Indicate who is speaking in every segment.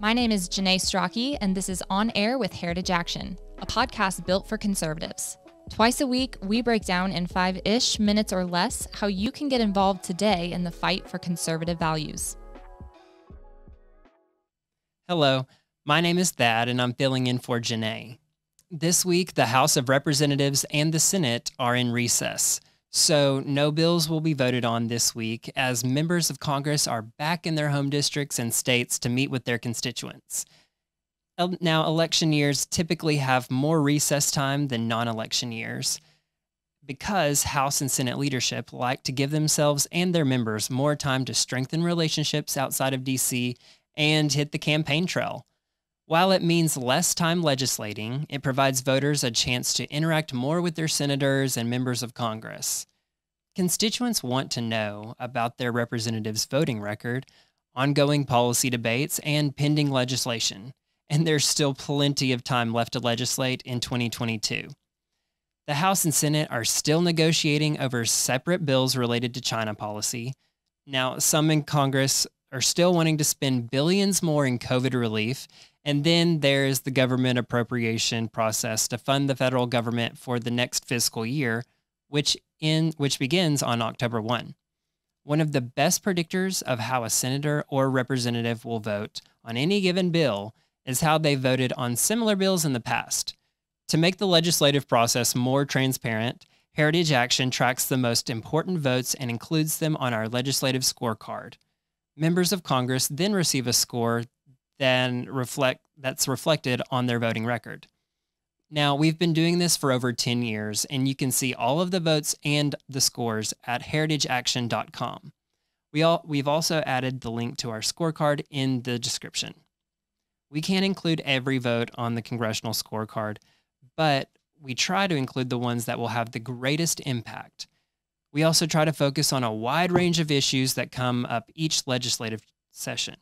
Speaker 1: My name is Janae Strachey, and this is On Air with Heritage Action, a podcast built for conservatives. Twice a week, we break down in five ish minutes or less how you can get involved today in the fight for conservative values.
Speaker 2: Hello, my name is Thad, and I'm filling in for Janae. This week, the House of Representatives and the Senate are in recess. So, no bills will be voted on this week as members of Congress are back in their home districts and states to meet with their constituents. Now, election years typically have more recess time than non election years because House and Senate leadership like to give themselves and their members more time to strengthen relationships outside of DC and hit the campaign trail. While it means less time legislating, it provides voters a chance to interact more with their senators and members of Congress. Constituents want to know about their representatives' voting record, ongoing policy debates, and pending legislation, and there's still plenty of time left to legislate in 2022. The House and Senate are still negotiating over separate bills related to China policy. Now, some in Congress are still wanting to spend billions more in COVID relief and then there's the government appropriation process to fund the federal government for the next fiscal year, which in which begins on October 1. One of the best predictors of how a senator or representative will vote on any given bill is how they voted on similar bills in the past. To make the legislative process more transparent, Heritage Action tracks the most important votes and includes them on our legislative scorecard. Members of Congress then receive a score than reflect that's reflected on their voting record. Now, we've been doing this for over 10 years, and you can see all of the votes and the scores at heritageaction.com. We all, we've also added the link to our scorecard in the description. We can't include every vote on the congressional scorecard, but we try to include the ones that will have the greatest impact. We also try to focus on a wide range of issues that come up each legislative session.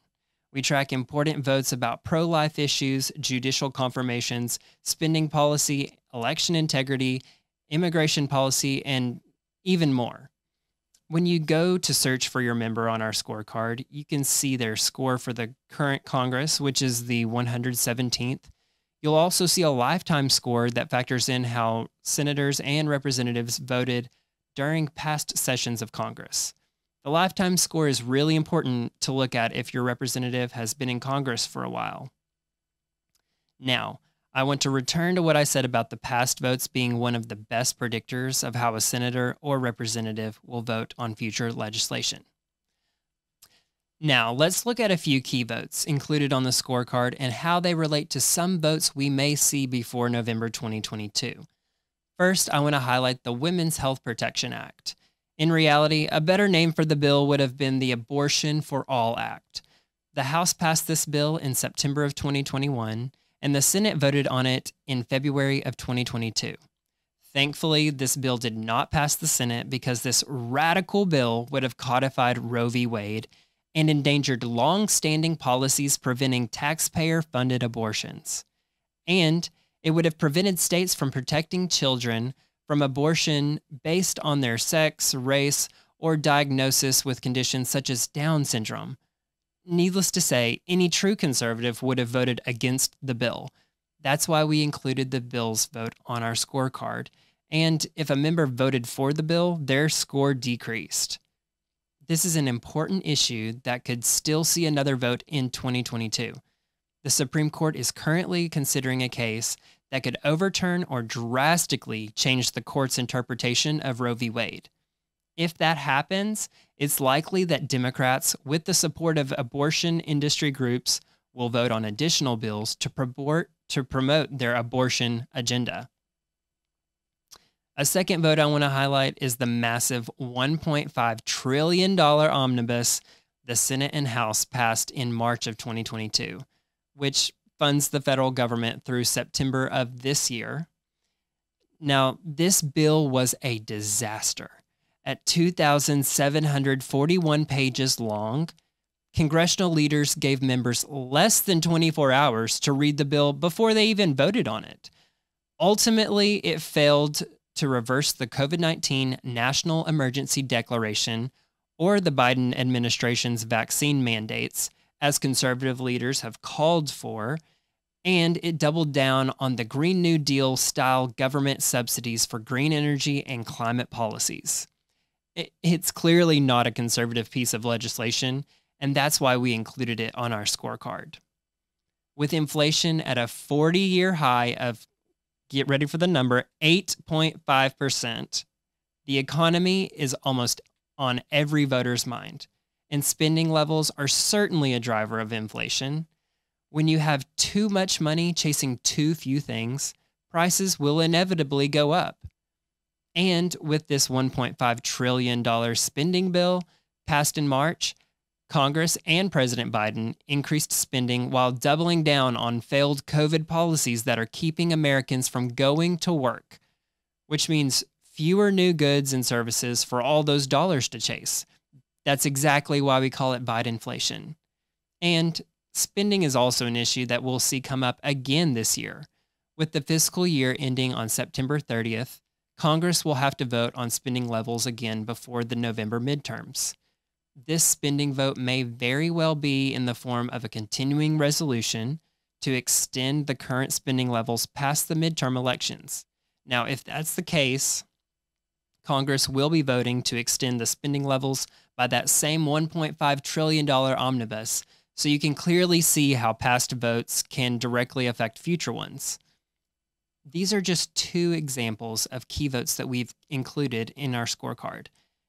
Speaker 2: We track important votes about pro life issues, judicial confirmations, spending policy, election integrity, immigration policy, and even more. When you go to search for your member on our scorecard, you can see their score for the current Congress, which is the 117th. You'll also see a lifetime score that factors in how senators and representatives voted during past sessions of Congress. The lifetime score is really important to look at if your representative has been in Congress for a while. Now, I want to return to what I said about the past votes being one of the best predictors of how a senator or representative will vote on future legislation. Now, let's look at a few key votes included on the scorecard and how they relate to some votes we may see before November 2022. First, I want to highlight the Women's Health Protection Act. In reality, a better name for the bill would have been the Abortion for All Act. The House passed this bill in September of 2021, and the Senate voted on it in February of 2022. Thankfully, this bill did not pass the Senate because this radical bill would have codified Roe v. Wade and endangered long standing policies preventing taxpayer funded abortions. And it would have prevented states from protecting children from abortion based on their sex, race, or diagnosis with conditions such as Down syndrome. Needless to say, any true conservative would have voted against the bill. That's why we included the bill's vote on our scorecard. And if a member voted for the bill, their score decreased. This is an important issue that could still see another vote in 2022. The Supreme Court is currently considering a case that could overturn or drastically change the court's interpretation of Roe v. Wade. If that happens, it's likely that Democrats, with the support of abortion industry groups, will vote on additional bills to, purport, to promote their abortion agenda. A second vote I want to highlight is the massive $1.5 trillion omnibus the Senate and House passed in March of 2022, which funds the federal government through September of this year. Now, this bill was a disaster. At 2,741 pages long, congressional leaders gave members less than 24 hours to read the bill before they even voted on it. Ultimately, it failed to reverse the COVID 19 National Emergency Declaration or the Biden administration's vaccine mandates as conservative leaders have called for, and it doubled down on the Green New Deal style government subsidies for green energy and climate policies. It's clearly not a conservative piece of legislation, and that's why we included it on our scorecard. With inflation at a 40 year high of, get ready for the number, 8.5%, the economy is almost on every voter's mind and spending levels are certainly a driver of inflation. When you have too much money chasing too few things, prices will inevitably go up. And with this $1.5 trillion spending bill passed in March, Congress and President Biden increased spending while doubling down on failed COVID policies that are keeping Americans from going to work, which means fewer new goods and services for all those dollars to chase. That's exactly why we call it Bidenflation. And spending is also an issue that we'll see come up again this year. With the fiscal year ending on September 30th, Congress will have to vote on spending levels again before the November midterms. This spending vote may very well be in the form of a continuing resolution to extend the current spending levels past the midterm elections. Now, if that's the case, Congress will be voting to extend the spending levels by that same $1.5 trillion omnibus, so you can clearly see how past votes can directly affect future ones. These are just two examples of key votes that we've included in our scorecard.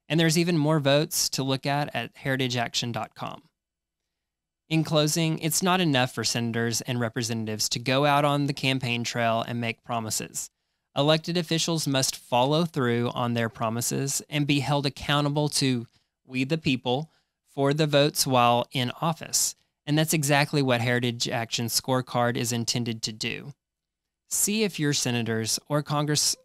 Speaker 2: And there's even more votes to look at at heritageaction.com. In closing, it's not enough for senators and representatives to go out on the campaign trail and make promises. Elected officials must follow through on their promises and be held accountable to we the people for the votes while in office. And that's exactly what Heritage Action Scorecard is intended to do. See if your senators or Congress,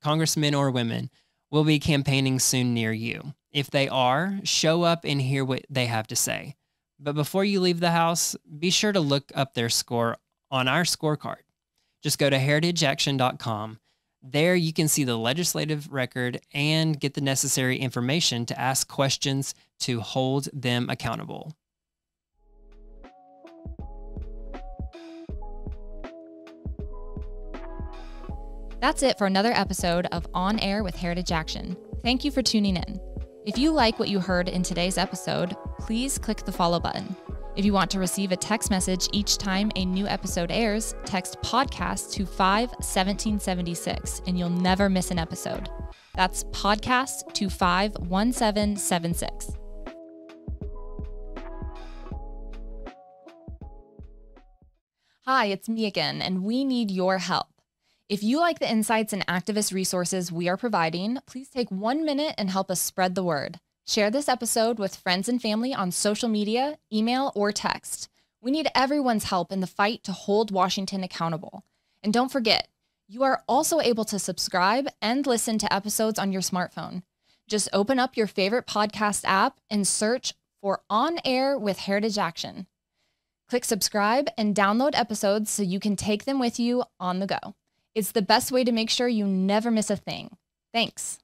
Speaker 2: congressmen or women will be campaigning soon near you. If they are, show up and hear what they have to say. But before you leave the house, be sure to look up their score on our scorecard. Just go to heritageaction.com there you can see the legislative record and get the necessary information to ask questions to hold them accountable.
Speaker 1: That's it for another episode of On Air with Heritage Action. Thank you for tuning in. If you like what you heard in today's episode, please click the follow button. If you want to receive a text message each time a new episode airs, text podcast to 51776 and you'll never miss an episode. That's podcast to 51776. Hi, it's me again, and we need your help. If you like the insights and activist resources we are providing, please take one minute and help us spread the word. Share this episode with friends and family on social media, email, or text. We need everyone's help in the fight to hold Washington accountable. And don't forget, you are also able to subscribe and listen to episodes on your smartphone. Just open up your favorite podcast app and search for On Air with Heritage Action. Click subscribe and download episodes so you can take them with you on the go. It's the best way to make sure you never miss a thing. Thanks.